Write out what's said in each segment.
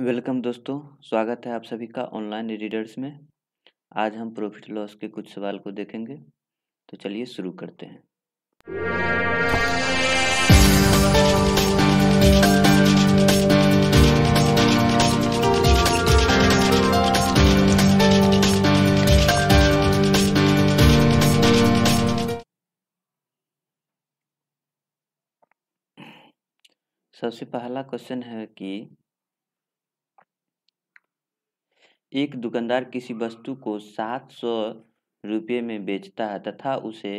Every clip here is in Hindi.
वेलकम दोस्तों स्वागत है आप सभी का ऑनलाइन रीडर्स में आज हम प्रॉफिट लॉस के कुछ सवाल को देखेंगे तो चलिए शुरू करते हैं सबसे पहला क्वेश्चन है कि एक दुकानदार किसी वस्तु को सात सौ रुपये में बेचता है तथा उसे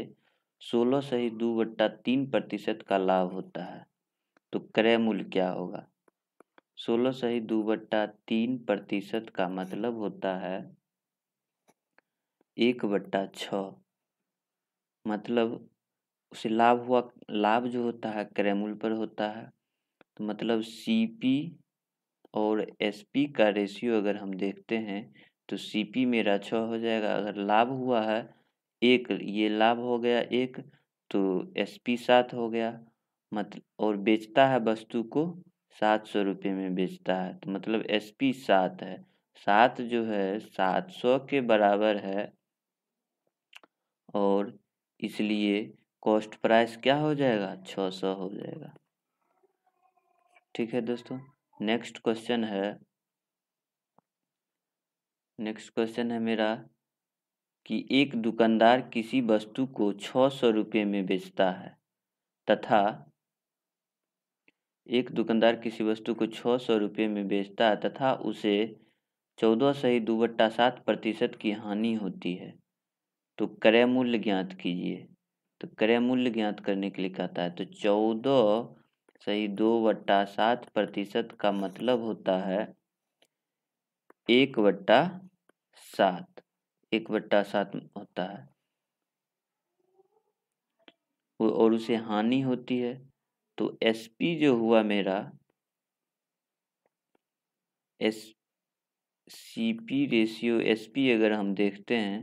सोलह सही दो बट्टा तीन प्रतिशत का लाभ होता है तो क्रय मूल्य क्या होगा सोलह सही दो बट्टा तीन प्रतिशत का मतलब होता है एक बट्टा छ मतलब उसे लाभ हुआ लाभ जो होता है क्रय मूल्य पर होता है तो मतलब सी पी और एस पी का रेशियो अगर हम देखते हैं तो सी पी मेरा छः हो जाएगा अगर लाभ हुआ है एक ये लाभ हो गया एक तो एस पी सात हो गया मतलब और बेचता है वस्तु को सात सौ रुपये में बेचता है तो मतलब एस पी सात है सात जो है सात सौ के बराबर है और इसलिए कॉस्ट प्राइस क्या हो जाएगा छः सौ हो जाएगा ठीक है दोस्तों नेक्स्ट क्वेश्चन है नेक्स्ट क्वेश्चन है मेरा कि एक दुकानदार किसी वस्तु को छ सौ रुपये में बेचता है तथा एक दुकानदार किसी वस्तु को छः सौ रुपये में बेचता है तथा उसे चौदह सही ही दुबट्टा सात प्रतिशत की हानि होती है तो क्रय मूल्य ज्ञात कीजिए तो क्रय मूल्य ज्ञात करने के लिए कहता है तो चौदह सही दो बट्टा सात प्रतिशत का मतलब होता है एक बट्टा सात एक बट्टा सात होता है और उसे हानि होती है तो एस पी जो हुआ मेरा S C P ratio S P अगर हम देखते हैं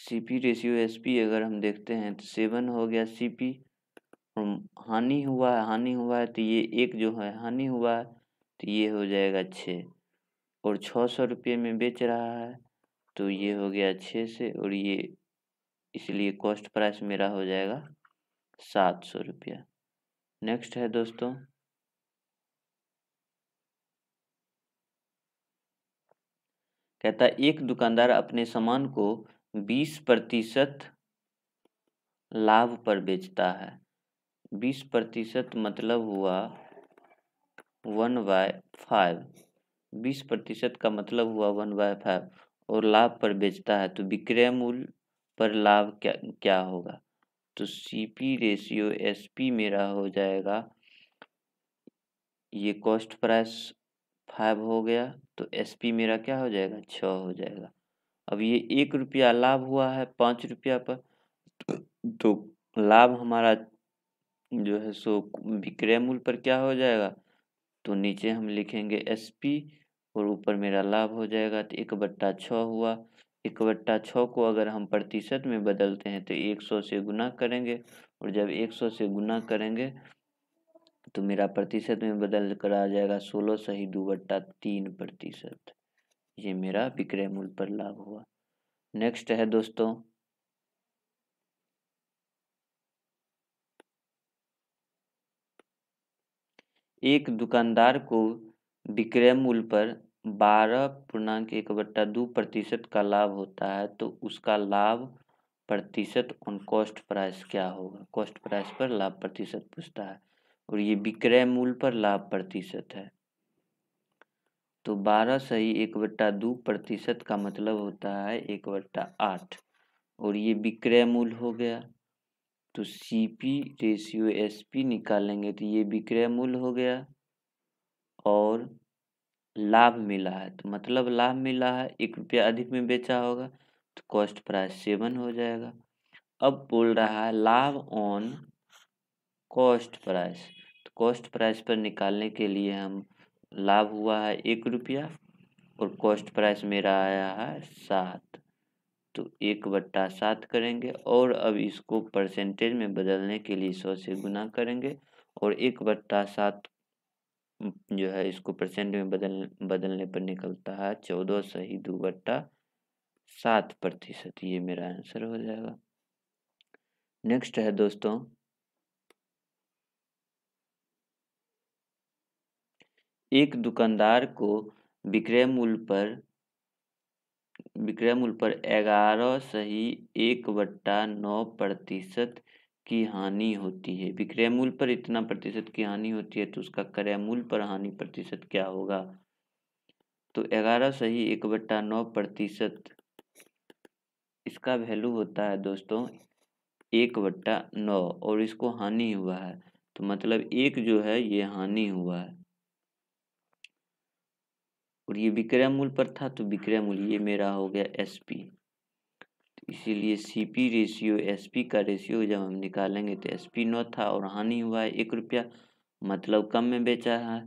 C P ratio S P अगर हम देखते हैं तो सेवन हो गया सी पी और हानि हुआ है हानि हुआ है तो ये एक जो है हानि हुआ है तो ये हो जाएगा छः और छः सौ रुपये में बेच रहा है तो ये हो गया छः से और ये इसलिए कॉस्ट प्राइस मेरा हो जाएगा सात सौ रुपया नेक्स्ट है दोस्तों कहता एक दुकानदार अपने सामान को बीस प्रतिशत लाभ पर बेचता है बीस प्रतिशत मतलब हुआ वन बाय फाइव बीस प्रतिशत का मतलब हुआ वन बाय फाइव और लाभ पर बेचता है तो विक्रय मूल्य पर लाभ क्या क्या होगा तो C P ratio S P मेरा हो जाएगा ये कॉस्ट प्राइस फाइव हो गया तो एस पी मेरा क्या हो जाएगा छः हो जाएगा अब ये एक रुपया लाभ हुआ है पाँच रुपया पर तो लाभ हमारा जो है सो विक्रय मूल्य पर क्या हो जाएगा तो नीचे हम लिखेंगे एस पी और ऊपर मेरा लाभ हो जाएगा तो एक बट्टा छ हुआ एक बट्टा छः को अगर हम प्रतिशत में बदलते हैं तो एक सौ से गुना करेंगे और जब एक सौ से गुना करेंगे तो मेरा प्रतिशत में बदल कर आ जाएगा सोलह सही दो बट्टा तीन प्रतिशत ये मेरा विक्रय मूल्य पर लाभ हुआ नेक्स्ट है दोस्तों एक दुकानदार को विक्रय मूल्य पर बारह पूर्णांक एक बट्टा दो प्रतिशत का लाभ होता है तो उसका लाभ प्रतिशत ऑन कॉस्ट प्राइस क्या होगा कॉस्ट प्राइस पर लाभ प्रतिशत पूछता है और ये विक्रय मूल्य पर लाभ प्रतिशत है तो बारह सही एक बट्टा दो प्रतिशत का मतलब होता है एक बट्टा आठ और ये विक्रय मूल्य हो गया तो C P ratio S P निकालेंगे तो ये विक्रय मूल्य हो गया और लाभ मिला है तो मतलब लाभ मिला है एक रुपया अधिक में बेचा होगा तो कॉस्ट प्राइस सेवन हो जाएगा अब बोल रहा है लाभ ऑन कॉस्ट प्राइस तो कॉस्ट प्राइस पर निकालने के लिए हम लाभ हुआ है एक रुपया और कॉस्ट प्राइस मेरा आया है सात तो एक बट्टा सात करेंगे और अब इसको परसेंटेज में बदलने के लिए सौ से गुना करेंगे और एक बट्टा सात जो है इसको परसेंट में बदल बदलने पर निकलता है चौदह सही दो बट्टा सात प्रतिशत ये मेरा आंसर हो जाएगा नेक्स्ट है दोस्तों एक दुकानदार को विक्रय मूल्य पर विक्रय मूल्य पर ग्यारह सही एक बट्टा नौ प्रतिशत की हानि होती है विक्रय मूल्य पर इतना प्रतिशत की हानि होती है तो उसका क्रय मूल्य पर हानि प्रतिशत क्या होगा तो ग्यारह सही एक बट्टा नौ प्रतिशत इसका वैल्यू होता है दोस्तों एक बट्टा नौ और इसको हानि हुआ है तो मतलब एक जो है ये हानि हुआ है और ये विक्रय मूल्य पर था तो विक्रय मूल्य ये मेरा हो गया एस पी तो इसीलिए C P ratio S P का रेशियो जब हम निकालेंगे तो एस पी नौ था और हानि हुआ है एक रुपया मतलब कम में बेचा है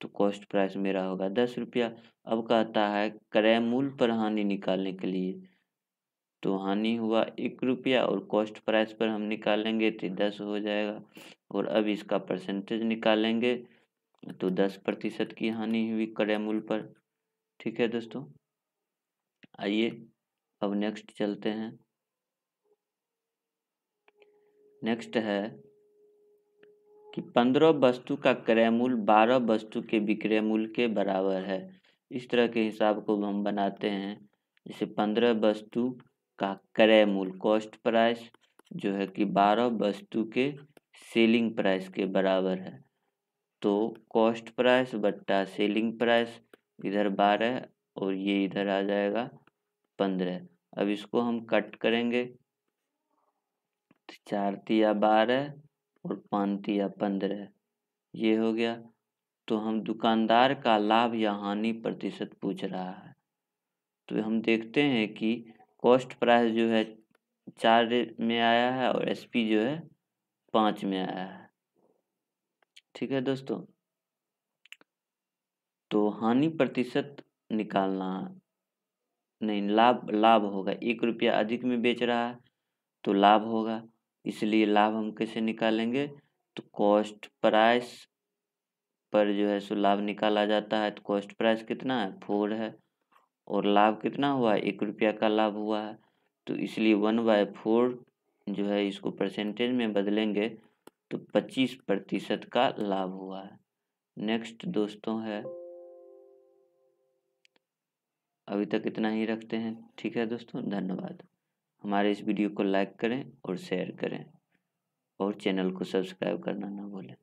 तो कॉस्ट प्राइस मेरा होगा दस रुपया अब कहता है क्रय मूल्य पर हानि निकालने के लिए तो हानि हुआ एक रुपया और कॉस्ट प्राइस पर हम निकालेंगे तो दस हो जाएगा और अब इसका परसेंटेज निकालेंगे तो दस प्रतिशत की हानि हुई क्रय मूल्य पर ठीक है दोस्तों आइए अब नेक्स्ट चलते हैं नेक्स्ट है कि पंद्रह वस्तु का क्रय मूल्य बारह वस्तु के विक्रय मूल्य के बराबर है इस तरह के हिसाब को हम बनाते हैं जैसे पंद्रह वस्तु का क्रय मूल्य कॉस्ट प्राइस जो है कि बारह वस्तु के सेलिंग प्राइस के बराबर है तो कॉस्ट प्राइस बट्टा सेलिंग प्राइस इधर बारह और ये इधर आ जाएगा पंद्रह अब इसको हम कट करेंगे तो चार तिया बारह और पाँच तिया पंद्रह ये हो गया तो हम दुकानदार का लाभ या हानि प्रतिशत पूछ रहा है तो हम देखते हैं कि कॉस्ट प्राइस जो है चार में आया है और एसपी जो है पाँच में आया है ठीक है दोस्तों हानि प्रतिशत निकालना नहीं लाभ लाभ होगा एक रुपया अधिक में बेच रहा है तो लाभ होगा इसलिए लाभ हम कैसे निकालेंगे तो कॉस्ट प्राइस पर जो है सो लाभ निकाला जाता है तो कॉस्ट प्राइस कितना है फोर है और लाभ कितना हुआ है एक रुपया का लाभ हुआ है तो इसलिए वन बाय फोर जो है इसको परसेंटेज में बदलेंगे तो पच्चीस प्रतिशत का लाभ हुआ है नेक्स्ट दोस्तों है अभी तक इतना ही रखते हैं ठीक है दोस्तों धन्यवाद हमारे इस वीडियो को लाइक करें और शेयर करें और चैनल को सब्सक्राइब करना ना भूलें